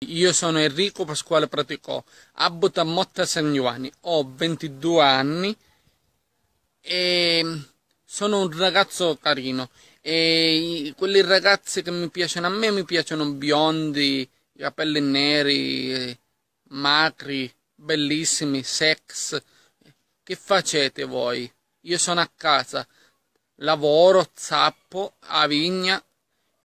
Io sono Enrico Pasquale Praticò, abito a Motta San Giovanni, ho 22 anni e sono un ragazzo carino e quelli ragazzi che mi piacciono a me mi piacciono biondi, capelli neri, macri, bellissimi, sex. Che facete voi? Io sono a casa, lavoro, zappo, a vigna,